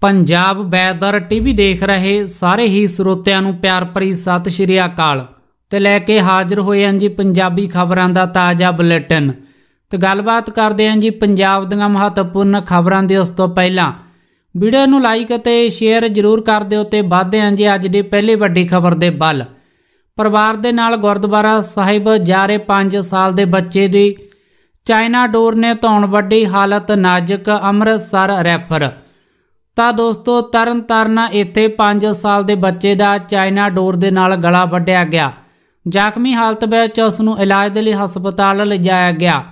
Punjab weather TV ਦੇਖ ਰਹੇ ਸਾਰੇ ਹੀ ਸਰੋਤਿਆਂ ਨੂੰ ਪਿਆਰ ਭਰੀ ਸਤਿ ਸ਼੍ਰੀ ਅਕਾਲ ਤੇ ਲੈ ਕੇ ਹਾਜ਼ਰ ਹੋਏ ਹਾਂ ਜੀ ਪੰਜਾਬੀ ਖਬਰਾਂ ਦਾ ਤਾਜ਼ਾ ਬੁਲੇਟਿਨ ਤੇ ਗੱਲਬਾਤ ਕਰਦੇ ਹਾਂ ਜੀ ਪੰਜਾਬ ਦੀਆਂ ਮਹੱਤਵਪੂਰਨ ਖਬਰਾਂ ਦੇ ਉਸ ਤੋਂ ਪਹਿਲਾਂ ਵੀਡੀਓ ਨੂੰ ਲਾਈਕ ਅਤੇ ਸ਼ੇਅਰ ਜ਼ਰੂਰ ਕਰ ਦਿਓ ਤੇ ਵਾਧਦੇ ਹਾਂ ਜੀ ਅੱਜ ਦੀ ਪਹਿਲੀ ਵੱਡੀ ਖਬਰ ਦੇ ਵੱਲ ਪਰਿਵਾਰ ਦੇ ਨਾਲ ਗੁਰਦੁਆਰਾ ਸਾਹਿਬ ਜਾ ਰਹੇ 5 ਸਾਲ ਦੇ ਬੱਚੇ ਦੀ ਚਾਈਨਾ ਡੋਰ ਨੇ ਧੌਣ ਵੱਡੀ ਹਾਲਤ ਨਾਜ਼ੁਕ ਅੰਮ੍ਰਿਤਸਰ ਰੈਫਰ ਤਾਂ ਦੋਸਤੋ ਤਰਨ ਤਰਨ ਇੱਥੇ 5 ਸਾਲ ਦੇ ਬੱਚੇ ਦਾ ਚਾਈਨਾ ਡੋਰ ਦੇ ਨਾਲ ਗਲਾ ਵੱਢਿਆ ਗਿਆ ਜ਼ਖਮੀ ਹਾਲਤ ਵਿੱਚ ਉਸ ਨੂੰ ਇਲਾਜ ਦੇ ਲਈ ਹਸਪਤਾਲ ਲਿਜਾਇਆ ਗਿਆ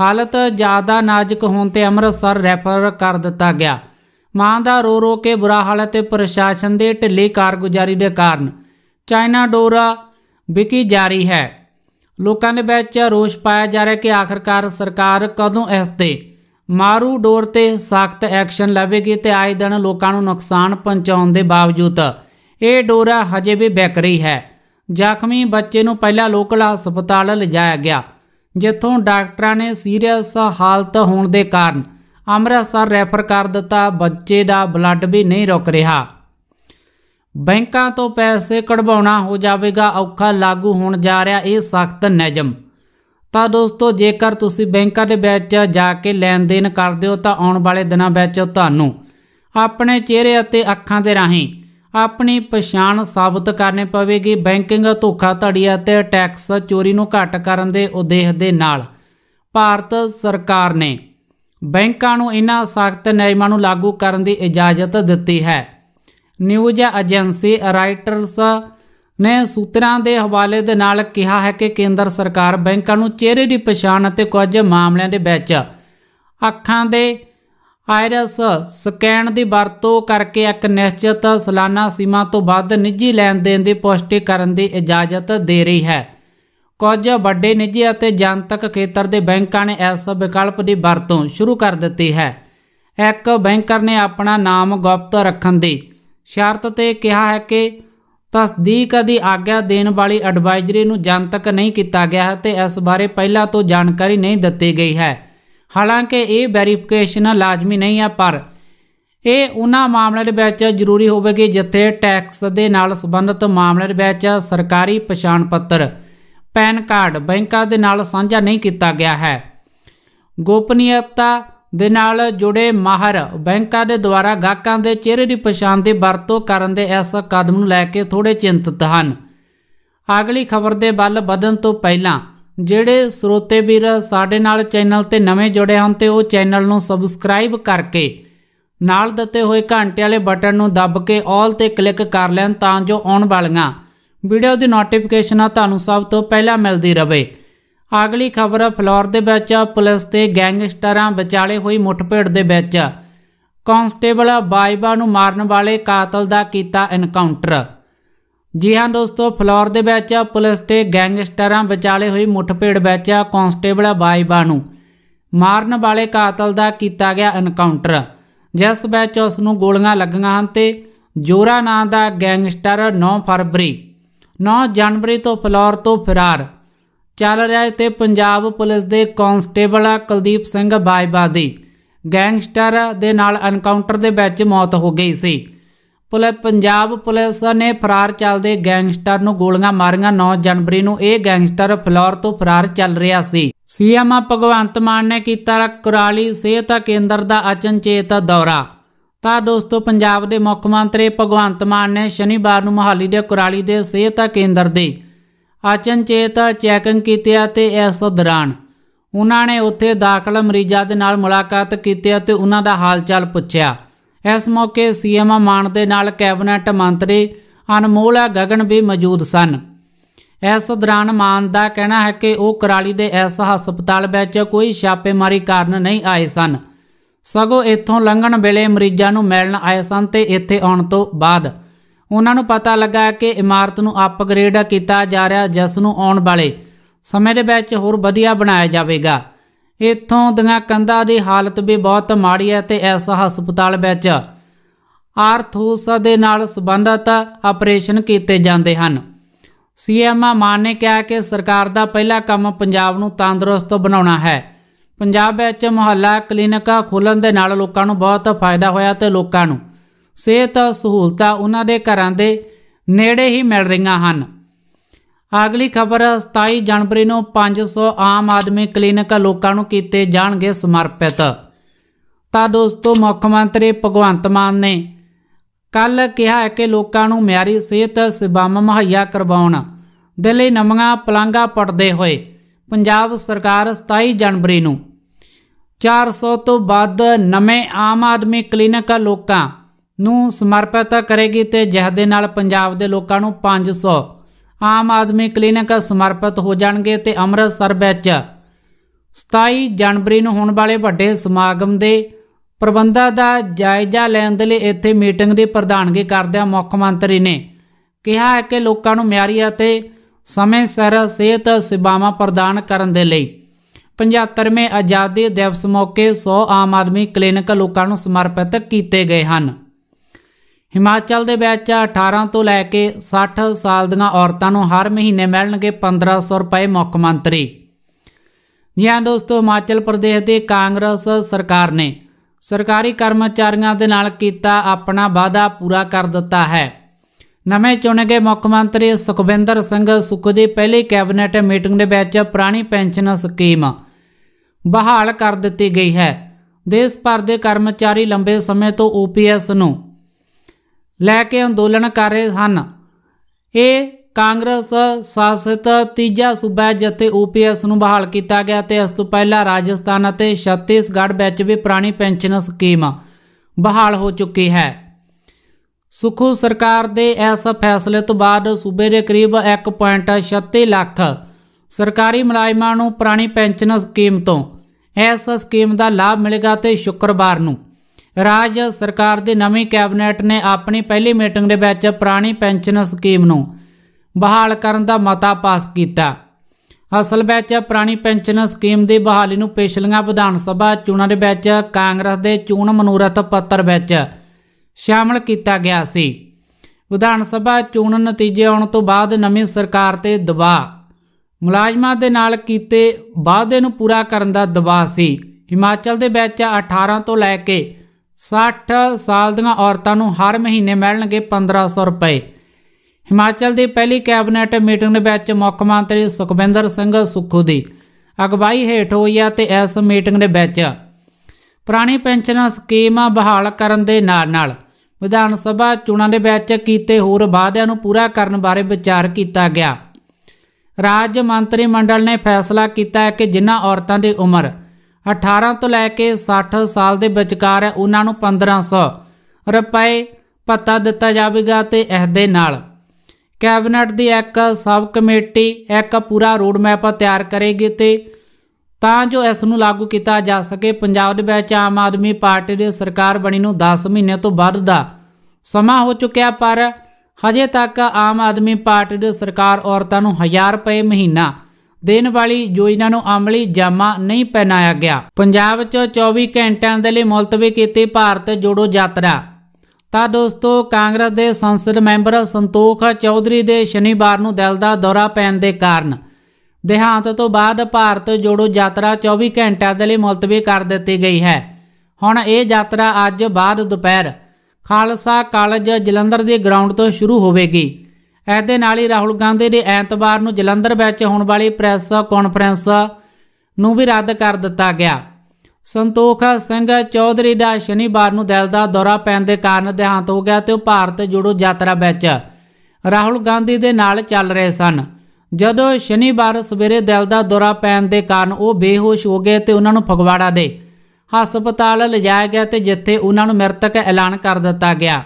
ਹਾਲਤ ਜ਼ਿਆਦਾ ਨਾਜ਼ੁਕ ਹੋਣ ਤੇ ਅੰਮ੍ਰਿਤਸਰ ਰੈਫਰ ਕਰ ਦਿੱਤਾ ਗਿਆ ਮਾਂ ਦਾ ਰੋ ਰੋ ਕੇ ਬੁਰਾ ਹਾਲ ਤੇ ਪ੍ਰਸ਼ਾਸਨ ਦੇ ਢਿੱਲੀ ਕਾਰਗੁਜ਼ਾਰੀ ਦੇ ਕਾਰਨ ਚਾਈਨਾ ਡੋਰਾ ਵਿਕੀ ਜਾਰੀ ਹੈ ਲੋਕਾਂ ਦੇ ਵਿੱਚ ਰੋਸ ਪਾਇਆ ਜਾ ਰਿਹਾ ਕਿ ਆਖਰਕਾਰ ਸਰਕਾਰ ਕਦੋਂ ਇਸ ਤੇ ਮਾਰੂ ਡੋਰ ਤੇ ਸਖਤ ਐਕਸ਼ਨ ਲਵੇਗੀ ਤੇ ਆਏ ਦਿਨ ਲੋਕਾਂ ਨੂੰ ਨੁਕਸਾਨ ਪਹੁੰਚਾਉਣ ਦੇ ਬਾਵਜੂਦ ਇਹ ਡੋਰਾ ਹਜੇ ਵੀ ਵਿਕ ਰਹੀ ਹੈ ਜ਼ਖਮੀ ਬੱਚੇ ਨੂੰ ਪਹਿਲਾਂ ਲੋਕਲ ਹਸਪਤਾਲ ਲਿਜਾਇਆ ਗਿਆ ਜਿੱਥੋਂ ਡਾਕਟਰਾਂ ਨੇ ਸੀਰੀਅਸ ਹਾਲਤ ਹੋਣ ਦੇ ਕਾਰਨ ਅੰਮ੍ਰਿਤਸਰ ਰੈਫਰ ਕਰ ਦਿੱਤਾ ਬੱਚੇ ਦਾ ਬਲੱਡ ਵੀ ਨਹੀਂ ਰੁਕ ਰਿਹਾ ਬੈਂਕਾਂ ਤੋਂ ਪੈਸੇ ਕਢਵਾਉਣਾ ਹੋ ਜਾਵੇਗਾ ਔਖਾ ਲਾਗੂ ਹੋਣ ਜਾ ਰਿਹਾ ਇਹ ਸਖਤ ਨਿਯਮ ਤਾਂ ਦੋਸਤੋ ਜੇਕਰ ਤੁਸੀਂ ਬੈਂਕਾਂ ਦੇ ਵਿੱਚ ਜਾ ਕੇ ਲੈਣ ਦੇਣ ਕਰਦੇ ਹੋ ਤਾਂ ਆਉਣ ਵਾਲੇ ਦਿਨਾਂ ਵਿੱਚ ਤੁਹਾਨੂੰ ਆਪਣੇ ਚਿਹਰੇ ਅਤੇ ਅੱਖਾਂ ਦੇ ਰਾਹੀਂ ਆਪਣੀ ਪਛਾਣ ਸਾਬਤ ਕਰਨੀ ਪਵੇਗੀ ਬੈਂਕਿੰਗ ਧੋਖਾਧੜੀ ਅਤੇ ਟੈਕਸ ਚੋਰੀ ਨੂੰ ਘਟ ਕਰਨ ਦੇ ਉਦੇਸ਼ ਦੇ ਨਾਲ ਭਾਰਤ ਸਰਕਾਰ ਨੇ ਬੈਂਕਾਂ ਨੂੰ ਇਹਨਾਂ ਸਖਤ ਨਿਯਮਾਂ ਨੂੰ ਲਾਗੂ ਕਰਨ ਦੀ ਇਜਾਜ਼ਤ ਦਿੱਤੀ ਹੈ ਨਿਊਜ਼ ਏਜੰਸੀ ਰਾਈਟਰਸ ਨੇ ਸੂਤਰਾਂ ਦੇ ਹਵਾਲੇ ਦੇ ਨਾਲ ਕਿਹਾ ਹੈ ਕਿ ਕੇਂਦਰ ਸਰਕਾਰ ਬੈਂਕਾਂ ਨੂੰ ਚਿਹਰੇ ਦੀ ਪਛਾਣ ਅਤੇ ਕੁਝ ਮਾਮਲਿਆਂ ਦੇ ਵਿੱਚ ਅੱਖਾਂ ਦੇ ਆਇਰਸ ਸਕੈਨ ਦੀ ਵਰਤੋਂ ਕਰਕੇ ਇੱਕ ਨਿਸ਼ਚਿਤ ਸਾਲਾਨਾ ਸੀਮਾ ਤੋਂ ਵੱਧ ਨਿੱਜੀ ਲੈਣ-ਦੇਣ ਦੀ ਪੁਸ਼ਟੀ ਕਰਨ ਦੀ ਇਜਾਜ਼ਤ ਦੇ ਰਹੀ ਹੈ ਕੁਝ ਵੱਡੇ ਨਿੱਜੀ ਅਤੇ ਜਨਤਕ ਖੇਤਰ ਦੇ ਬੈਂਕਾਂ ਨੇ ਇਸ ਵਿਕਲਪ ਦੀ ਵਰਤੋਂ ਸ਼ੁਰੂ ਕਰ ਦਿੱਤੀ ਹੈ ਇੱਕ ਬੈਂਕਰ ਨੇ ਆਪਣਾ ਨਾਮ ਗੁਪਤ ਰੱਖਣ ਦੀ ਸ਼ਰਤ ਤੇ ਕਿਹਾ ਹੈ ਕਿ ਤਸਦੀਕ ਦੀ ਆਗਿਆ ਦੇਣ ਵਾਲੀ ਐਡਵਾਈਜ਼ਰੀ ਨੂੰ ਜਨਤਕ ਨਹੀਂ ਕੀਤਾ ਗਿਆ ਹੈ ਤੇ ਇਸ ਬਾਰੇ ਪਹਿਲਾਂ ਤੋਂ ਜਾਣਕਾਰੀ ਨਹੀਂ ਦਿੱਤੀ ਗਈ ਹੈ ਹਾਲਾਂਕਿ ਇਹ ਵੈਰੀਫਿਕੇਸ਼ਨ ਲਾਜ਼ਮੀ ਨਹੀਂ ਹੈ ਪਰ ਇਹ ਉਹਨਾਂ ਮਾਮਲਿਆਂ ਦੇ ਵਿੱਚ ਜ਼ਰੂਰੀ ਹੋਵੇਗੀ ਜਿੱਥੇ ਟੈਕਸ ਦੇ ਨਾਲ ਸੰਬੰਧਿਤ ਮਾਮਲਿਆਂ ਦੇ ਵਿੱਚ ਸਰਕਾਰੀ ਪਛਾਣ ਪੱਤਰ ਪੈਨ ਕਾਰਡ ਬੈਂਕਾਂ ਦੇ ਨਾਲ ਸਾਂਝਾ ਨਹੀਂ ਕੀਤਾ ਗਿਆ ਹੈ ਗੋਪਨੀਯਤਾ ਦੇ ਨਾਲ ਜੁੜੇ ਮਾਹਰ ਬੈਂਕਾਂ ਦੇ ਦੁਆਰਾ ਗਾਹਕਾਂ ਦੇ ਚਿਹਰੇ ਦੀ ਪਛਾਣ ਦੇ ਵਰਤੋਂ ਕਰਨ ਦੇ ਇਸ ਕਦਮ ਨੂੰ ਲੈ ਕੇ ਥੋੜੇ ਚਿੰਤਤ ਹਨ ਅਗਲੀ ਖਬਰ ਦੇ ਵੱਲ ਵਧਣ ਤੋਂ ਪਹਿਲਾਂ ਜਿਹੜੇ ਸਰੋਤੇ ਵੀਰ ਸਾਡੇ ਨਾਲ ਚੈਨਲ ਤੇ ਨਵੇਂ ਜੁੜੇ ਹਨ ਤੇ ਉਹ ਚੈਨਲ ਨੂੰ ਸਬਸਕ੍ਰਾਈਬ ਕਰਕੇ ਨਾਲ ਦਿੱਤੇ ਹੋਏ ਘੰਟੇ ਵਾਲੇ ਬਟਨ ਨੂੰ ਦੱਬ ਕੇ 올 ਤੇ ਕਲਿੱਕ ਕਰ ਲੈਣ ਤਾਂ ਜੋ ਆਉਣ ਵਾਲੀਆਂ ਵੀਡੀਓ ਦੀ ਨੋਟੀਫਿਕੇਸ਼ਨ ਤੁਹਾਨੂੰ ਸਭ ਤੋਂ ਪਹਿਲਾਂ ਮਿਲਦੀ ਰਹੇ ਅਗਲੀ ਖਬਰ ਫਲੋਰ ਦੇ ਵਿੱਚ ਪੁਲਿਸ ਤੇ ਗੈਂਗਸਟਰਾਂ ਵਿਚਾਲੇ ਹੋਈ ਮੁੱਠਭੇੜ ਦੇ ਵਿੱਚ ਕਾਂਸਟੇਬਲ ਬਾਈਬਾ ਨੂੰ ਮਾਰਨ ਵਾਲੇ ਕਾਤਲ ਦਾ ਕੀਤਾ ਐਨਕਾਊਂਟਰ ਜੀ ਹਾਂ ਦੋਸਤੋ ਫਲੋਰ ਦੇ ਵਿੱਚ ਪੁਲਿਸ ਤੇ ਗੈਂਗਸਟਰਾਂ ਵਿਚਾਲੇ ਹੋਈ ਮੁੱਠਭੇੜ ਵਿੱਚ ਕਾਂਸਟੇਬਲ ਬਾਈਬਾ ਨੂੰ ਮਾਰਨ ਵਾਲੇ ਕਾਤਲ ਦਾ ਕੀਤਾ ਗਿਆ ਐਨਕਾਊਂਟਰ ਜਿਸ ਵਿੱਚ ਉਸ ਨੂੰ ਗੋਲੀਆਂ ਲੱਗੀਆਂ ਹਨ ਤੇ ਜੋਰਾ ਨਾਂ ਦਾ ਗੈਂਗਸਟਰ 9 ਫਰਵਰੀ 9 ਜਨਵਰੀ ਤੋਂ ਫਲੋਰ ਤੋਂ ਫਰਾਰ ਚੱਲ ਰਿਹਾ ਹੈ ਤੇ ਪੰਜਾਬ ਪੁਲਿਸ ਦੇ ਕਾਂਸਟੇਬਲ ਕੁਲਦੀਪ ਸਿੰਘ ਬਾਈਬਾ ਦੀ ਗੈਂਗਸਟਰ ਦੇ ਨਾਲ ਐਨਕਾਊਂਟਰ ਦੇ ਵਿੱਚ ਮੌਤ ਹੋ ਗਈ ਸੀ ਪੁਲਿਸ ਪੰਜਾਬ ਪੁਲਿਸ ਨੇ ਫਰਾਰ ਚੱਲਦੇ ਗੈਂਗਸਟਰ ਨੂੰ ਗੋਲੀਆਂ ਮਾਰੀਆਂ 9 ਜਨਵਰੀ ਨੂੰ ਇਹ ਗੈਂਗਸਟਰ ਫਲੋਰ ਤੋਂ ਫਰਾਰ ਚੱਲ ਰਿਹਾ ਸੀ ਸੀਐਮ ਭਗਵੰਤ ਮਾਨ ਨੇ ਕੀਤਾ ਕੁਰਾਲੀ ਸਿਹਤ ਕੇਂਦਰ ਦਾ ਅਚਨਚੇਤ ਦੌਰਾ ਤਾਂ ਦੋਸਤੋ ਪੰਜਾਬ ਦੇ ਮੁੱਖ ਮੰਤਰੀ ਭਗਵੰਤ ਮਾਨ ਨੇ ਸ਼ਨੀਵਾਰ ਨੂੰ ਮੋਹਾਲੀ ਦੇ ਕੁਰਾਲੀ ਦੇ ਸਿਹਤ ਕੇਂਦਰ ਦੇ ਅਚਨਚੇਤ ਚੈਕਿੰਗ ਕੀਤੀ ਅਤੇ ਇਸ ਦੌਰਾਨ ਉਹਨਾਂ ਨੇ ਉੱਥੇ ਦਾਖਲ ਮਰੀਜ਼ਾਂ ਦੇ ਨਾਲ ਮੁਲਾਕਾਤ ਕੀਤੀ ਅਤੇ ਉਹਨਾਂ ਦਾ ਹਾਲਚਾਲ ਪੁੱਛਿਆ ਇਸ ਮੌਕੇ ਸੀਐਮ ਮਾਨ ਦੇ ਨਾਲ ਕੈਬਨਿਟ ਮੰਤਰੀ ਅਨਮੋਲ ਗਗਨ ਵੀ ਮੌਜੂਦ ਸਨ ਇਸ ਦੌਰਾਨ ਮਾਨ ਦਾ ਕਹਿਣਾ ਹੈ ਕਿ ਉਹ ਕਰਾਲੀ ਦੇ ਇਸ ਹਸਪਤਾਲ ਵਿੱਚ ਕੋਈ ਛਾਪੇਮਾਰੀ ਕਾਰਨ ਨਹੀਂ ਆਏ ਸਨ ਸਗੋਂ ਇੱਥੋਂ ਲੰਘਣ ਵੇਲੇ ਮਰੀਜ਼ਾਂ ਨੂੰ ਮਿਲਣ ਆਏ ਸਨ ਤੇ ਇੱਥੇ ਆਉਣ ਤੋਂ ਬਾਅਦ ਉਹਨਾਂ ਨੂੰ ਪਤਾ ਲੱਗਾ ਕਿ ਇਮਾਰਤ ਨੂੰ ਅਪਗ੍ਰੇਡ ਕੀਤਾ ਜਾ ਰਿਹਾ ਜਿਸ ਨੂੰ ਆਉਣ ਵਾਲੇ ਸਮੇਂ ਦੇ ਵਿੱਚ ਹੋਰ ਵਧੀਆ ਬਣਾਇਆ ਜਾਵੇਗਾ ਇੱਥੋਂ ਦੀਆਂ ਕੰਧਾਂ ਦੀ ਹਾਲਤ ਵੀ ਬਹੁਤ ਮਾੜੀ ਹੈ ਤੇ ਇਸ ਹਸਪਤਾਲ ਵਿੱਚ ਆਰਥੋਸ ਦੇ ਨਾਲ ਸੰਬੰਧਤ ਆਪਰੇਸ਼ਨ ਕੀਤੇ ਜਾਂਦੇ ਹਨ ਸੀਐਮ ਮਾਨ ਨੇ ਕਿਹਾ ਕਿ ਸਰਕਾਰ ਦਾ ਪਹਿਲਾ ਕੰਮ ਪੰਜਾਬ ਨੂੰ ਤੰਦਰੁਸਤ ਬਣਾਉਣਾ ਹੈ ਪੰਜਾਬ ਵਿੱਚ ਮੁਹੱਲਾ ਕਲੀਨਿਕਾ ਖੋਲਣ ਦੇ ਨਾਲ ਲੋਕਾਂ ਨੂੰ ਬਹੁਤ ਫਾਇਦਾ ਹੋਇਆ ਤੇ ਲੋਕਾਂ ਨੂੰ ਸਿਹਤ ਸਹੂਲਤਾਂ ਉਹਨਾਂ ਦੇ ਘਰਾਂ ਦੇ ਨੇੜੇ ਹੀ ਮਿਲ ਰਹੀਆਂ ਹਨ ਅਗਲੀ ਖਬਰ 27 ਜਨਵਰੀ ਨੂੰ 500 ਆਮ ਆਦਮੀ ਕਲੀਨਿਕ ਲੋਕਾਂ ਨੂੰ ਕੀਤੇ ਜਾਣਗੇ ਸਮਰਪਿਤ ਤਾਂ ਦੋਸਤੋ ਮੁੱਖ ਮੰਤਰੀ ਭਗਵੰਤ ਮਾਨ ਨੇ ਕੱਲ ਕਿਹਾ ਹੈ ਕਿ ਲੋਕਾਂ ਨੂੰ ਮਿਆਰੀ ਸਿਹਤ ਸੇਵਾਵਾਂ ਮੁਹੱਈਆ ਕਰਵਾਉਣ ਦੇ ਲਈ ਨਵੀਆਂ ਪਲਾਂਗਾ ਪੜਦੇ ਹੋਏ ਪੰਜਾਬ ਸਰਕਾਰ 27 ਜਨਵਰੀ ਨੂੰ 400 ਤੋਂ ਵੱਧ ਨਵੇਂ ਆਮ ਆਦਮੀ ਕਲੀਨਿਕ ਲੋਕਾਂ ਨੂੰ ਸਮਰਪਿਤ ਕਰੇਗੀ ਤੇ ਜਿਸ ਦੇ ਨਾਲ ਪੰਜਾਬ ਦੇ ਲੋਕਾਂ ਨੂੰ 500 ਆਮ ਆਦਮੀ ਕਲੀਨਿਕ ਸਮਰਪਿਤ ਹੋ ਜਾਣਗੇ ਤੇ ਅੰਮ੍ਰਿਤਸਰ ਵਿੱਚ 27 ਜਨਵਰੀ ਨੂੰ ਹੋਣ ਵਾਲੇ ਵੱਡੇ ਸਮਾਗਮ ਦੇ ਪ੍ਰਬੰਧਾਂ ਦਾ ਜਾਇਜ਼ਾ ਲੈਣ ਦੇ ਲਈ ਇੱਥੇ ਮੀਟਿੰਗ ਦੀ ਪ੍ਰਧਾਨਗੀ ਕਰਦਿਆਂ ਮੁੱਖ ਮੰਤਰੀ ਨੇ ਕਿਹਾ ਕਿ ਲੋਕਾਂ ਨੂੰ ਮਿਆਰੀ ਅਤੇ ਸਮੇਂ ਸਿਰ ਸਿਹਤ ਸੇਵਾਵਾਂ ਪ੍ਰਦਾਨ ਕਰਨ ਦੇ ਲਈ 75ਵੇਂ ਆਜ਼ਾਦੀ ਦਿਵਸ ਮੌਕੇ 100 ਆਮ ਆਦਮੀ ਕਲੀਨਿਕ ਲੋਕਾਂ ਨੂੰ ਸਮਰਪਿਤ ਕੀਤੇ ਗਏ ਹਨ ਹਿਮਾਚਲ ਦੇ ਵਿੱਚ 18 ਤੋਂ ਲੈ ਕੇ 60 ਸਾਲ ਦੀਆਂ ਔਰਤਾਂ ਨੂੰ ਹਰ ਮਹੀਨੇ ਮਿਲਣਗੇ 1500 ਰੁਪਏ ਮੁੱਖ ਮੰਤਰੀ ਜੀ ਹਾਂ ਦੋਸਤੋ ਹਿਮਾਚਲ ਪ੍ਰਦੇਸ਼ ਦੇ ਕਾਂਗਰਸ ਸਰਕਾਰ ਨੇ ਸਰਕਾਰੀ ਕਰਮਚਾਰੀਆਂ ਦੇ ਨਾਲ ਕੀਤਾ ਆਪਣਾ ਵਾਅਦਾ ਪੂਰਾ ਕਰ ਦਿੱਤਾ ਹੈ ਨਵੇਂ ਚੁਣੇ ਗਏ ਮੁੱਖ ਮੰਤਰੀ ਸੁਖਵਿੰਦਰ ਸਿੰਘ ਸੁੱਖ ਦੀ ਪਹਿਲੀ ਕੈਬਨਿਟ ਮੀਟਿੰਗ ਦੇ ਵਿੱਚ ਪੁਰਾਣੀ ਪੈਨਸ਼ਨ ਸਕੀਮ ਬਹਾਲ ਕਰ ਦਿੱਤੀ ਗਈ ਹੈ ਦੇਸ਼ ਭਰ ਦੇ ਕਰਮਚਾਰੀ ਲੰਬੇ ਸਮੇਂ ਤੋਂ ਓਪੀਐਸ ਨੂੰ ਲੈ ਕੇ ਅੰਦੋਲਨ ਕਰ ਰਹੇ ਹਨ ਇਹ ਕਾਂਗਰਸ ਸ਼ਾਸਿਤ ਤੀਜਾ ਸੂਬਾ ਜਿੱਥੇ ਓਪੀਐਸ ਨੂੰ ਬਹਾਲ ਕੀਤਾ ਗਿਆ ਤੇ ਇਸ ਤੋਂ ਪਹਿਲਾਂ ਰਾਜਸਥਾਨ ਅਤੇ ਛੱਤੀਸਗੜ੍ਹ ਵਿੱਚ ਵੀ ਪੁਰਾਣੀ ਪੈਨਸ਼ਨ ਸਕੀਮ ਬਹਾਲ ਹੋ ਚੁੱਕੀ ਹੈ ਸੁਖੂ ਸਰਕਾਰ ਦੇ ਇਸ ਫੈਸਲੇ ਤੋਂ ਬਾਅਦ ਸੂਬੇ ਦੇ ਕਰੀਬ 1.36 ਲੱਖ ਸਰਕਾਰੀ ਮੁਲਾਜ਼ਮਾਂ ਨੂੰ ਪੁਰਾਣੀ ਪੈਨਸ਼ਨ ਸਕੀਮ ਤੋਂ ਇਸ ਸਕੀਮ ਦਾ ਲਾਭ ਮਿਲੇਗਾ ਤੇ ਸ਼ੁੱਕਰਵਾਰ ਨੂੰ ਰਾਜ ਸਰਕਾਰ ਦੇ ਨਵੇਂ ਕੈਬਨਿਟ ਨੇ ਆਪਣੀ ਪਹਿਲੀ ਮੀਟਿੰਗ ਦੇ ਵਿੱਚ ਪੁਰਾਣੀ ਪੈਨਸ਼ਨ ਸਕੀਮ ਨੂੰ ਬਹਾਲ ਕਰਨ ਦਾ ਮਤਾ ਪਾਸ ਕੀਤਾ ਅਸਲ ਵਿੱਚ ਪੁਰਾਣੀ ਪੈਨਸ਼ਨ ਸਕੀਮ ਦੀ ਬਹਾਲੀ ਨੂੰ ਪਿਛਲੀਆਂ ਵਿਧਾਨ ਸਭਾ ਚੋਣਾਂ ਦੇ ਵਿੱਚ ਕਾਂਗਰਸ ਦੇ ਚੋਣ ਮਨੋਰਥ ਪੱਤਰ ਵਿੱਚ ਸ਼ਾਮਲ ਕੀਤਾ ਗਿਆ ਸੀ ਵਿਧਾਨ ਸਭਾ ਚੋਣ ਨਤੀਜੇ ਆਉਣ ਤੋਂ ਬਾਅਦ ਨਵੀਂ ਸਰਕਾਰ ਤੇ ਦਬਾਅ ਮੁਲਾਜ਼ਮਾਂ ਦੇ ਨਾਲ ਕੀਤੇ ਵਾਅਦੇ ਨੂੰ ਪੂਰਾ ਕਰਨ ਦਾ ਦਬਾਅ ਸੀ ਹਿਮਾਚਲ ਦੇ ਵਿੱਚ 18 ਤੋਂ ਲੈ ਕੇ 60 ਸਾਲ ਦੀਆਂ ਔਰਤਾਂ ਨੂੰ ਹਰ ਮਹੀਨੇ ਮਿਲਣਗੇ 1500 ਰੁਪਏ ਹਿਮਾਚਲ ਦੀ ਪਹਿਲੀ ਕੈਬਨਿਟ ਮੀਟਿੰਗ ਦੇ ਵਿੱਚ ਮੁੱਖ ਮੰਤਰੀ ਸੁਖਵਿੰਦਰ ਸਿੰਘ ਸੁੱਖੂ ਦੀ ਅਗਵਾਈ ਹੇਠ ਹੋਈ ਹੈ ਤੇ ਇਸ ਮੀਟਿੰਗ ਦੇ ਵਿੱਚ ਪੁਰਾਣੀ ਪੈਨਸ਼ਨ ਸਕੀਮ ਬਹਾਲ ਕਰਨ ਦੇ ਨਾਲ ਨਾਲ ਵਿਧਾਨ ਸਭਾ ਚੋਣਾਂ ਦੇ ਵਿੱਚ ਕੀਤੇ ਹੋਰ ਵਾਅਦਿਆਂ ਨੂੰ ਪੂਰਾ ਕਰਨ ਬਾਰੇ ਵਿਚਾਰ ਕੀਤਾ ਗਿਆ ਰਾਜ ਮੰਤਰੀ ਮੰਡਲ ਨੇ ਫੈਸਲਾ ਕੀਤਾ ਕਿ ਜਿਨ੍ਹਾਂ ਔਰਤਾਂ ਦੀ ਉਮਰ 18 ਤੋਂ ਲੈ ਕੇ 60 ਸਾਲ ਦੇ ਵਿਚਕਾਰ ਹੈ ਉਹਨਾਂ ਨੂੰ 1500 ਰੁਪਏ ਪਤਾ ਦਿੱਤਾ ਜਾਵੇਗਾ ਤੇ ਇਹਦੇ ਨਾਲ ਕੈਬਨਟ ਦੀ ਇੱਕ ਸਬ ਕਮੇਟੀ ਇੱਕ ਪੂਰਾ ਰੋਡ ਮੈਪ ਤਿਆਰ ਕਰੇਗੀ ਤੇ ਤਾਂ ਜੋ ਇਸ ਨੂੰ ਲਾਗੂ ਕੀਤਾ ਜਾ ਸਕੇ ਪੰਜਾਬ ਦੇ ਵਿੱਚ ਆਮ ਆਦਮੀ ਪਾਰਟੀ ਦੀ ਸਰਕਾਰ ਬਣੀ ਨੂੰ 10 ਮਹੀਨੇ ਤੋਂ ਵੱਧ ਦਾ ਸਮਾਂ ਹੋ ਚੁੱਕਿਆ ਪਰ ਹਜੇ ਤੱਕ ਆਮ ਆਦਮੀ ਪਾਰਟੀ ਦੀ ਸਰਕਾਰ ਔਰਤਾਂ ਨੂੰ 1000 ਰੁਪਏ ਮਹੀਨਾ ਦੇਣ ਵਾਲੀ ਯੋਜਨਾ ਨੂੰ ਅਮਲੀ ਜਾਮਾ ਨਹੀਂ ਪਹਿਨਾਇਆ ਗਿਆ ਪੰਜਾਬ 'ਚ 24 ਘੰਟਿਆਂ ਦੇ ਲਈ ਮੁਲਤਵੀ ਕੀਤੀ ਭਾਰਤ ਜੋੜੋ ਯਾਤਰਾ ਤਾਂ ਦੋਸਤੋ ਕਾਂਗਰਸ ਦੇ ਸੰਸਦ ਮੈਂਬਰ ਸੰਤੋਖ ਚੌਧਰੀ ਦੇ ਸ਼ਨੀਵਾਰ ਨੂੰ ਦਿਲ ਦਾ ਦੌਰਾ ਪੈਣ ਦੇ ਕਾਰਨ ਦੇਹਾਂਤ ਤੋਂ ਬਾਅਦ ਭਾਰਤ ਜੋੜੋ ਯਾਤਰਾ 24 ਘੰਟਿਆਂ ਦੇ ਲਈ ਮੁਲਤਵੀ ਕਰ ਦਿੱਤੀ ਗਈ ਹੈ ਹੁਣ ਇਹ ਯਾਤਰਾ ਅੱਜ ਬਾਅਦ ਦੁਪਹਿਰ ਖਾਲਸਾ ਕਾਲਜ ਜਲੰਧਰ ਦੇ ਗਰਾਊਂਡ ਤੋਂ ਸ਼ੁਰੂ ਹੋਵੇਗੀ ਇਸ ਦੇ ਨਾਲ ਹੀ ਰਾਹੁਲ ਗਾਂਧੀ ਨੇ ਐਤਵਾਰ ਨੂੰ ਜਲੰਧਰ ਵਿੱਚ ਹੋਣ ਵਾਲੀ ਪ੍ਰੈਸ ਕਾਨਫਰੰਸ ਨੂੰ ਵੀ ਰੱਦ ਕਰ ਦਿੱਤਾ ਗਿਆ ਸੰਤੋਖ ਸਿੰਘ ਚੌਧਰੀ ਦਾ ਸ਼ਨੀਵਾਰ ਨੂੰ ਦਿਲ ਦਾ ਦੌਰਾ ਪੈਣ ਦੇ ਕਾਰਨ ਦੇਹਾਂਤ ਹੋ ਗਿਆ ਤੇ ਉਹ ਭਾਰਤ ਜੋੜੋ ਯਾਤਰਾ ਵਿੱਚ ਰਾਹੁਲ ਗਾਂਧੀ ਦੇ ਨਾਲ ਚੱਲ ਰਹੇ ਸਨ ਜਦੋਂ ਸ਼ਨੀਵਾਰ ਸਵੇਰੇ ਦਿਲ ਦਾ ਦੌਰਾ ਪੈਣ ਦੇ ਕਾਰਨ ਉਹ ਬੇਹੋਸ਼ ਹੋ ਗਏ ਤੇ ਉਹਨਾਂ ਨੂੰ ਫਗਵਾੜਾ ਦੇ ਹਸਪਤਾਲ ਲਿਜਾਇਆ ਗਿਆ ਤੇ ਜਿੱਥੇ ਉਹਨਾਂ ਨੂੰ ਮ੍ਰਿਤਕ ਐਲਾਨ ਕਰ ਦਿੱਤਾ ਗਿਆ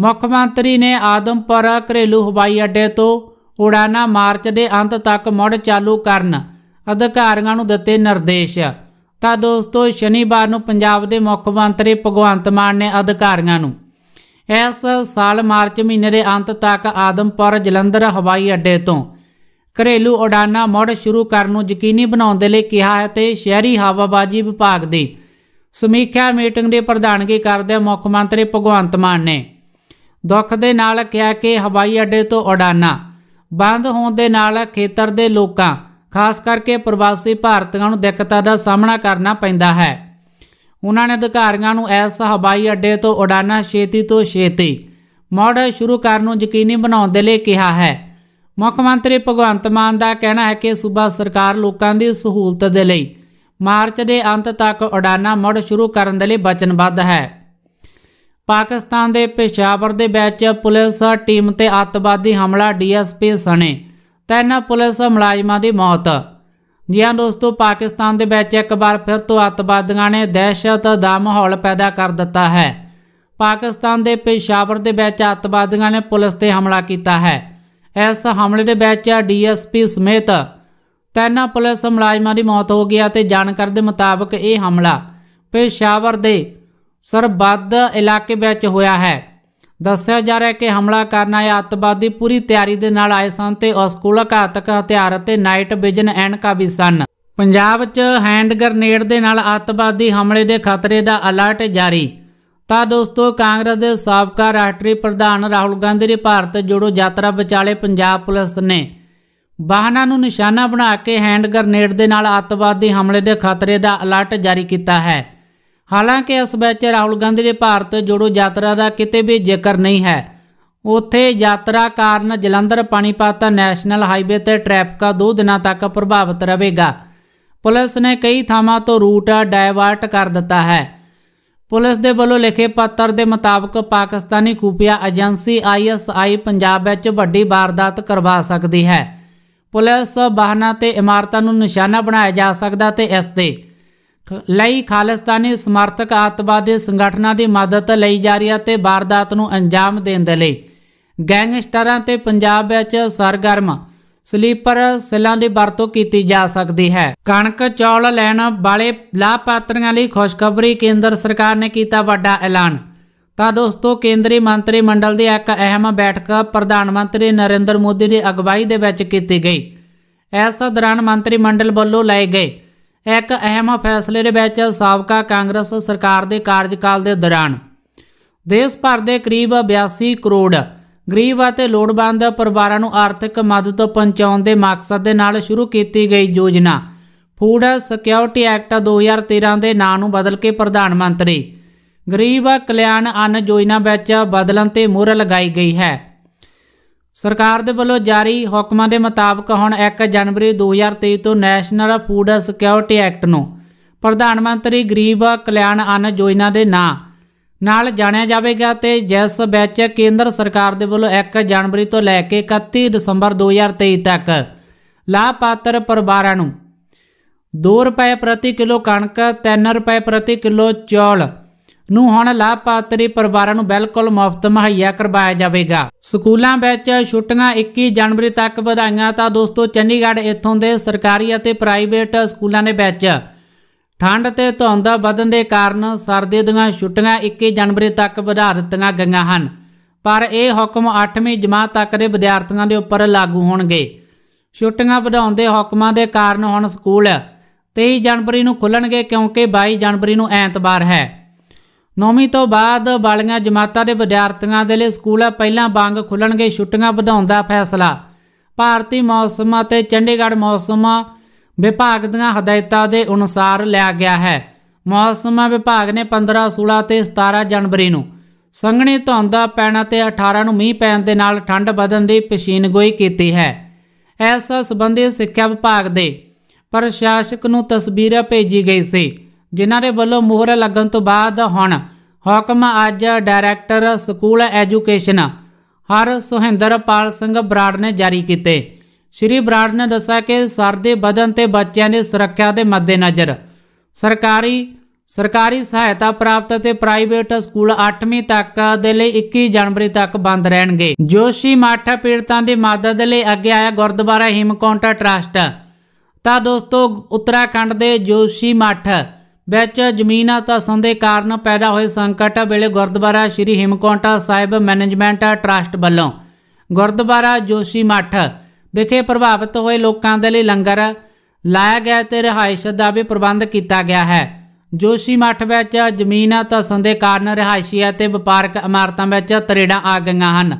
ਮੁੱਖ ਮੰਤਰੀ ਨੇ ਆਦਮਪੁਰ ਘਰੇਲੂ ਹਵਾਈ ਅੱਡੇ ਤੋਂ ਉਡਾਨਾਂ ਮਾਰਚ ਦੇ ਅੰਤ ਤੱਕ ਮੁੜ ਚਾਲੂ ਕਰਨ ਅਧਿਕਾਰੀਆਂ ਨੂੰ ਦਿੱਤੇ ਨਿਰਦੇਸ਼ ਤਾਂ ਦੋਸਤੋ ਸ਼ਨੀਵਾਰ ਨੂੰ ਪੰਜਾਬ ਦੇ ਮੁੱਖ ਮੰਤਰੀ ਭਗਵੰਤ ਮਾਨ ਨੇ ਅਧਿਕਾਰੀਆਂ ਨੂੰ ਇਸ ਸਾਲ ਮਾਰਚ ਮਹੀਨੇ ਦੇ ਅੰਤ ਤੱਕ ਆਦਮਪੁਰ ਜਲੰਧਰ ਹਵਾਈ ਅੱਡੇ ਤੋਂ ਘਰੇਲੂ ਉਡਾਨਾਂ ਮੁੜ ਸ਼ੁਰੂ ਕਰਨ ਨੂੰ ਯਕੀਨੀ ਬਣਾਉਣ ਦੇ ਲਈ ਕਿਹਾ ਹੈ ਤੇ ਸ਼ਹਿਰੀ ਹਵਾਬਾਜੀ ਵਿਭਾਗ ਦੀ ਸਮੀਖਿਆ ਮੀਟਿੰਗ ਦੇ ਪ੍ਰਧਾਨਗੀ ਕਰਦੇ ਮੁੱਖ ਮੰਤਰੀ ਭਗਵੰਤ ਮਾਨ ਨੇ ਦੁੱਖ ਦੇ ਨਾਲ ਕਿਹਾ ਕਿ ਹਵਾਈ ਅੱਡੇ ਤੋਂ ਉਡਾਨਾਂ ਬੰਦ ਹੋਣ ਦੇ ਨਾਲ ਖੇਤਰ ਦੇ ਲੋਕਾਂ ਖਾਸ ਕਰਕੇ ਪ੍ਰਵਾਸੀ ਭਾਰਤੀਆਂ ਨੂੰ ਦਿੱਕਤਾਂ ਦਾ ਸਾਹਮਣਾ ਕਰਨਾ ਪੈਂਦਾ ਹੈ ਉਹਨਾਂ ਨੇ ਅਧਿਕਾਰੀਆਂ ਨੂੰ ਇਸ ਹਵਾਈ ਅੱਡੇ ਤੋਂ ਉਡਾਨਾਂ ਛੇਤੀ ਤੋਂ ਛੇਤੀ ਮੋੜ ਸ਼ੁਰੂ ਕਰਨ ਨੂੰ ਯਕੀਨੀ ਬਣਾਉਣ ਦੇ ਲਈ ਕਿਹਾ ਹੈ ਮੁੱਖ ਮੰਤਰੀ ਭਗਵੰਤ ਮਾਨ ਦਾ ਕਹਿਣਾ ਹੈ ਕਿ ਸੂਬਾ ਸਰਕਾਰ ਲੋਕਾਂ ਦੀ ਸਹੂਲਤ ਦੇ ਲਈ ਮਾਰਚ ਦੇ ਅੰਤ ਤੱਕ ਉਡਾਨਾਂ ਮੋੜ ਸ਼ੁਰੂ ਕਰਨ ਦੇ ਲਈ ਵਚਨਬੱਧ ਹੈ ਪਾਕਿਸਤਾਨ ਦੇ ਪੇਸ਼ਾਵਰ ਦੇ ਵਿੱਚ ਪੁਲਿਸ ਟੀਮ ਤੇ ਅੱਤਵਾਦੀ ਹਮਲਾ ਡੀਐਸਪੀ ਸਣੇ ਤਿੰਨ ਪੁਲਿਸ ਮੁਲਾਜ਼ਮਾਂ ਦੀ ਮੌਤ ਜੀ ਹਾਂ ਦੋਸਤੋ ਪਾਕਿਸਤਾਨ ਦੇ ਵਿੱਚ ਇੱਕ ਵਾਰ ਫਿਰ ਤੋਂ ਅੱਤਵਾਦੀਆਂ ਨੇ ਦਹਿਸ਼ਤ ਦਾ ਮਾਹੌਲ ਪੈਦਾ ਕਰ ਦਿੱਤਾ ਹੈ ਪਾਕਿਸਤਾਨ ਦੇ ਪੇਸ਼ਾਵਰ ਦੇ ਵਿੱਚ ਅੱਤਵਾਦੀਆਂ ਨੇ ਪੁਲਿਸ ਤੇ ਹਮਲਾ ਕੀਤਾ ਹੈ ਇਸ ਹਮਲੇ ਦੇ ਵਿੱਚ ਡੀਐਸਪੀ ਸਮੇਤ ਤਿੰਨ ਪੁਲਿਸ ਮੁਲਾਜ਼ਮਾਂ ਦੀ ਮੌਤ ਹੋ ਗਈ ਅਤੇ ਜਾਣਕਾਰੀ ਦੇ ਮੁਤਾਬਕ ਇਹ ਹਮਲਾ ਪੇਸ਼ਾਵਰ ਦੇ ਸਰਬੱਧ ਇਲਾਕੇ ਵਿੱਚ ਹੋਇਆ ਹੈ ਦੱਸਿਆ ਜਾ ਰਿਹਾ ਹੈ ਕਿ ਹਮਲਾ ਕਰਨ ਆਏ ਅੱਤਵਾਦੀ ਪੂਰੀ ਤਿਆਰੀ ਦੇ ਨਾਲ ਆਏ ਸਨ ਤੇ ਅਸਕੂਲਕ ਘਾਤਕ ਹਥਿਆਰ ਅਤੇ ਨਾਈਟ ਵਿਜ਼ਨ ਐਨਕਾ ਵੀ ਸਨ ਪੰਜਾਬ 'ਚ ਹੈਂਡ ਗ੍ਰਨੇਡ ਦੇ ਨਾਲ ਅੱਤਵਾਦੀ ਹਮਲੇ ਦੇ ਖਤਰੇ ਦਾ ਅਲਰਟ ਜਾਰੀ ਤਾਂ ਦੋਸਤੋ ਕਾਂਗਰਸ ਦੇ ਸਾਬਕਾ ਰਾਸ਼ਟਰੀ ਪ੍ਰਧਾਨ ਰਾਹੁਲ ਗਾਂਧੀ ਦੀ ਭਾਰਤ ਜੋੜੋ ਯਾਤਰਾ ਵਿਚਾਲੇ ਪੰਜਾਬ ਪੁਲਿਸ ਨੇ ਵਾਹਨਾਂ ਨੂੰ ਨਿਸ਼ਾਨਾ ਬਣਾ ਕੇ ਹੈਂਡ ਗ੍ਰਨੇਡ ਦੇ ਨਾਲ ਅੱਤਵਾਦੀ ਹਮਲੇ ਦੇ ਖਤਰੇ ਦਾ ਅਲਰਟ ਜਾਰੀ ਕੀਤਾ ਹੈ ਹਾਲਾਂਕਿ ਇਸ ਵਿੱਚ ਰਾਹੁਲ ਗਾਂਧੀ ਦੇ ਭਾਰਤ ਜੋੜੋ ਯਾਤਰਾ ਦਾ ਕਿਤੇ ਵੀ ਜ਼ਿਕਰ ਨਹੀਂ ਹੈ ਉੱਥੇ ਯਾਤਰਾ ਕਾਰਨ ਜਲੰਧਰ ਪਾਣੀਪਤ ਨੈਸ਼ਨਲ ਹਾਈਵੇ ਤੇ ਟ੍ਰੈਫਿਕ ਦੋ ਦਿਨਾਂ ਤੱਕ ਪ੍ਰਭਾਵਿਤ ਰਹੇਗਾ ਪੁਲਿਸ ਨੇ ਕਈ ਥਾਵਾਂ ਤੋਂ ਰੂਟ ਡਾਇਵਰਟ ਕਰ ਦਿੱਤਾ ਹੈ ਪੁਲਿਸ ਦੇ ਵੱਲੋਂ ਲਿਖੇ ਪੱਤਰ ਦੇ ਮੁਤਾਬਕ ਪਾਕਿਸਤਾਨੀ ਖੂਫੀਆ ਏਜੰਸੀ ਆਈਐਸਆਈ ਪੰਜਾਬ ਵਿੱਚ ਵੱਡੀ ਵਾਰਦਾਤ ਕਰਵਾ ਸਕਦੀ ਹੈ ਪੁਲਿਸ ਬਹਾਨਾ ਤੇ ਇਮਾਰਤਾਂ ਨੂੰ ਨਿਸ਼ਾਨਾ ਬਣਾਇਆ ਜਾ ਸਕਦਾ ਤੇ ਇਸ ਤੇ ਲਈ ਖਾਲਸਤਾਨੀ ਸਮਰਥਕ ਆਤਵਾਦੀ ਸੰਗਠਨਾਂ ਦੀ ਮਦਦ ਲਈ ਜਾ ਰਹੀ ਹੈ ਤੇ ਵਾਰਦਾਤ ਨੂੰ ਅੰਜਾਮ ਦੇਣ ਦੇ ਲਈ ਗੈਂਗਸਟਰਾਂ ਤੇ ਪੰਜਾਬ ਵਿੱਚ ਸਰਗਰਮ ਸਲੀਪਰ ਸੈੱਲਾਂ ਦੀ ਵਰਤੋਂ ਕੀਤੀ ਜਾ ਸਕਦੀ ਹੈ ਕਣਕ ਚੌਲ ਲੈਣ ਵਾਲੇ ਲਾਭਪਾਤਰੀਆਂ ਲਈ ਖੁਸ਼ਖਬਰੀ ਕੇਂਦਰ ਸਰਕਾਰ ਨੇ ਕੀਤਾ ਵੱਡਾ ਐਲਾਨ ਤਾਂ ਦੋਸਤੋ ਕੇਂਦਰੀ ਮੰਤਰੀ ਮੰਡਲ ਦੀ ਇੱਕ ਅਹਿਮ ਬੈਠਕ ਪ੍ਰਧਾਨ ਮੰਤਰੀ ਨਰਿੰਦਰ ਮੋਦੀ ਦੀ ਅਗਵਾਈ ਦੇ ਵਿੱਚ ਕੀਤੀ ਗਈ ਇਸ ਦੌਰਾਨ ਮੰਤਰੀ ਮੰਡਲ ਵੱਲੋਂ ਲਏ ਗਏ ਇੱਕ ਅਹਿਮ ਫੈਸਲੇ ਦੇ ਵਿੱਚ ਸਾਬਕਾ ਕਾਂਗਰਸ ਸਰਕਾਰ ਦੇ ਕਾਰਜਕਾਲ ਦੇ ਦੌਰਾਨ ਦੇਸ਼ ਭਰ ਦੇ ਕਰੀਬ 82 ਕਰੋੜ ਗਰੀਬ ਅਤੇ ਲੋੜਵੰਦ ਪਰਿਵਾਰਾਂ ਨੂੰ ਆਰਥਿਕ ਮਦਦ ਪਹੁੰਚਾਉਣ ਦੇ ਮਕਸਦ ਦੇ ਨਾਲ ਸ਼ੁਰੂ ਕੀਤੀ ਗਈ ਯੋਜਨਾ ਫੂਡ ਸਿਕਿਉਰਿਟੀ ਐਕਟ 2013 ਦੇ ਨਾਂ ਨੂੰ ਬਦਲ ਕੇ ਪ੍ਰਧਾਨ ਮੰਤਰੀ ਗਰੀਬ ਕਲਿਆਣ ਅੰਨ ਯੋਜਨਾ ਵਿੱਚ ਬਦਲਣ ਤੇ ਮੋਹਰ ਲਗਾਈ ਗਈ ਹੈ ਸਰਕਾਰ ਦੇ ਵੱਲੋਂ ਜਾਰੀ ਹੁਕਮਾਂ ਦੇ ਮੁਤਾਬਕ ਹੁਣ 1 ਜਨਵਰੀ 2023 ਤੋਂ ਨੈਸ਼ਨਲ ਫੂਡ ਸਿਕਿਉਰਿਟੀ ਐਕਟ ਨੂੰ ਪ੍ਰਧਾਨ ਮੰਤਰੀ ਗਰੀਬ ਕਲਿਆਣ ਅਨ ਯੋਜਨਾ ਦੇ ਨਾਂ ਨਾਲ ਜਾਣਿਆ ਜਾਵੇਗਾ ਤੇ ਜਿਸ ਵਿੱਚ ਕੇਂਦਰ ਸਰਕਾਰ ਦੇ ਵੱਲੋਂ 1 ਜਨਵਰੀ ਤੋਂ ਲੈ ਕੇ 31 ਦਸੰਬਰ 2023 ਤੱਕ ਲਾਭਪਾਤਰ ਪਰਿਵਾਰਾਂ ਨੂੰ 2 ਰੁਪਏ ਪ੍ਰਤੀ ਕਿਲੋ ਕਣਕ 3 ਰੁਪਏ ਪ੍ਰਤੀ ਕਿਲੋ ਚੌਲ ਨੂੰ ਹੁਣ ਲਾਭਪਾਤਰੀ ਪਰਿਵਾਰਾਂ ਨੂੰ ਬਿਲਕੁਲ ਮੁਫਤ ਮੁਹੱਈਆ ਕਰਵਾਇਆ ਜਾਵੇਗਾ ਸਕੂਲਾਂ ਵਿੱਚ ਛੁੱਟੀਆਂ 21 ਜਨਵਰੀ ਤੱਕ ਵਧਾਈਆਂ ਤਾਂ ਦੋਸਤੋ ਚੰਡੀਗੜ੍ਹ ਇੱਥੋਂ ਦੇ ਸਰਕਾਰੀ ਅਤੇ ਪ੍ਰਾਈਵੇਟ ਸਕੂਲਾਂ ਦੇ ਵਿੱਚ ਠੰਡ ਤੇ ਧੁੰਦ ਵਧਣ ਦੇ ਕਾਰਨ ਸਰਦੀ ਦੀਆਂ ਛੁੱਟੀਆਂ 21 ਜਨਵਰੀ ਤੱਕ ਵਧਾ ਦਿੱਤੀਆਂ ਗਈਆਂ ਹਨ ਪਰ ਇਹ ਹੁਕਮ 8ਵੀਂ ਜਮਾਤ ਤੱਕ ਦੇ ਵਿਦਿਆਰਥੀਆਂ ਦੇ ਉੱਪਰ ਲਾਗੂ ਹੋਣਗੇ ਛੁੱਟੀਆਂ ਵਧਾਉਣ ਦੇ ਹੁਕਮਾਂ ਦੇ ਕਾਰਨ ਹੁਣ ਸਕੂਲ 23 ਜਨਵਰੀ ਨੂੰ ਖੁੱਲਣਗੇ ਕਿਉਂਕਿ 22 ਜਨਵਰੀ ਨੂੰ ਐਤਵਾਰ ਹੈ 9ਵੀਂ ਤੋਂ ਬਾਅਦ ਵਾਲੀਆਂ ਜਮਾਤਾਂ ਦੇ ਵਿਦਿਆਰਥੀਆਂ ਦੇ ਲਈ ਸਕੂਲ ਪਹਿਲਾਂ ਵਾਂਗ ਖੁੱਲਣਗੇ ਛੁੱਟੀਆਂ ਵਧਾਉਣ ਦਾ ਫੈਸਲਾ ਭਾਰਤੀ ਮੌਸਮ ਅਤੇ ਚੰਡੀਗੜ੍ਹ ਮੌਸਮ ਵਿਭਾਗ ਦੀਆਂ ਹਦਾਇਤਾਂ ਦੇ ਅਨੁਸਾਰ ਲਿਆ ਗਿਆ ਹੈ ਮੌਸਮ ਵਿਭਾਗ ਨੇ 15 16 ਤੇ 17 ਜਨਵਰੀ ਨੂੰ ਸੰਘਣੀ ਧੁੰਦ ਦਾ ਪੈਣਾ ਤੇ 18 ਨੂੰ ਮੀਂਹ ਪੈਣ ਦੇ ਨਾਲ ਠੰਡ ਵਧਣ ਦੀ ਪੇਸ਼ੀਨਗੋਈ ਕੀਤੀ ਹੈ ਐਸਾ ਸੰਬੰਧੀ ਸਿੱਖਿਆ ਵਿਭਾਗ ਦੇ ਪ੍ਰਸ਼ਾਸਕ ਨੂੰ ਤਸਵੀਰਾਂ ਭੇਜੀ ਗਈ ਸੀ ਜਿਨ੍ਹਾਂ ਦੇ ਵੱਲੋਂ ਮੋਹਰ ਲੱਗਣ ਤੋਂ ਬਾਅਦ ਹੁਣ ਹੁਕਮ ਅੱਜ ਡਾਇਰੈਕਟਰ ਸਕੂਲ ਐਜੂਕੇਸ਼ਨ ਹਰ ਸੁਹਿੰਦਰਪਾਲ ਸਿੰਘ ਬਰਾੜ ਨੇ ਜਾਰੀ ਕੀਤੇ ਸ਼੍ਰੀ ਬਰਾੜ ਨੇ ਦੱਸਿਆ ਕਿ ਸਰ ਦੇ ਬਦਨ ਤੇ ਬੱਚਿਆਂ ਦੀ ਸੁਰੱਖਿਆ ਦੇ ਮੱਦੇ ਨਜ਼ਰ ਸਰਕਾਰੀ ਸਰਕਾਰੀ ਸਹਾਇਤਾ ਪ੍ਰਾਪਤ ਤੇ ਪ੍ਰਾਈਵੇਟ ਸਕੂਲ 8ਵੀਂ ਤੱਕ ਦੇ ਲਈ 21 ਜਨਵਰੀ ਤੱਕ ਬੰਦ ਰਹਿਣਗੇ ਜੋਸ਼ੀ ਮਾਠਾ ਪੀੜਤਾਂ ਦੀ ਮਦਦ ਲਈ ਅੱਗੇ ਆਇਆ ਗੁਰਦੁਆਰਾ ਹਿਮਕੌਂਟਾ ਟਰਸਟ ਤਾਂ ਦੋਸਤੋ ਉੱਤਰਾਖੰਡ ਦੇ ਜੋਸ਼ੀ ਮਾਠਾ ਵਿੱਚ ਜ਼ਮੀਨਾਂ ਅਤੇ ਸੰਦੇ ਕਾਰਨ ਪੈਦਾ ਹੋਏ ਸੰਕਟ ਵੇਲੇ ਗੁਰਦੁਆਰਾ ਸ੍ਰੀ ਹਿਮਕੋਟਾ ਸਾਹਿਬ ਮੈਨੇਜਮੈਂਟ ਟਰਸਟ ਵੱਲੋਂ ਗੁਰਦੁਆਰਾ ਜੋਸ਼ੀ ਮੱਠ ਵਿਖੇ ਪ੍ਰਭਾਵਿਤ ਹੋਏ ਲੋਕਾਂ ਦੇ ਲਈ ਲੰਗਰ ਲਾਇਆ ਗਿਆ ਤੇ ਰਿਹਾਇਸ਼ ਦਾ ਵੀ ਪ੍ਰਬੰਧ ਕੀਤਾ ਗਿਆ ਹੈ ਜੋਸ਼ੀ ਮੱਠ ਵਿੱਚ ਜ਼ਮੀਨਾਂ ਅਤੇ ਸੰਦੇ ਕਾਰਨ ਰਿਹਾਇਸ਼ੀ ਅਤੇ ਵਪਾਰਕ ਇਮਾਰਤਾਂ ਵਿੱਚ ਤਰੇੜਾਂ ਆ ਗਈਆਂ ਹਨ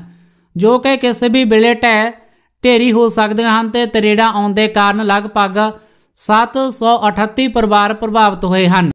ਜੋ ਕਿ ਕਿਸੇ ਵੀ ਵੇਲੇ ਢੇਰੀ ਹੋ ਸਕਦੀਆਂ ਹਨ ਤੇ ਤਰੇੜਾਂ ਆਉਣ ਦੇ ਕਾਰਨ ਲਗਭਗ 738 ਪਰਿਵਾਰ ਪ੍ਰਭਾਵਿਤ ਹੋਏ ਹਨ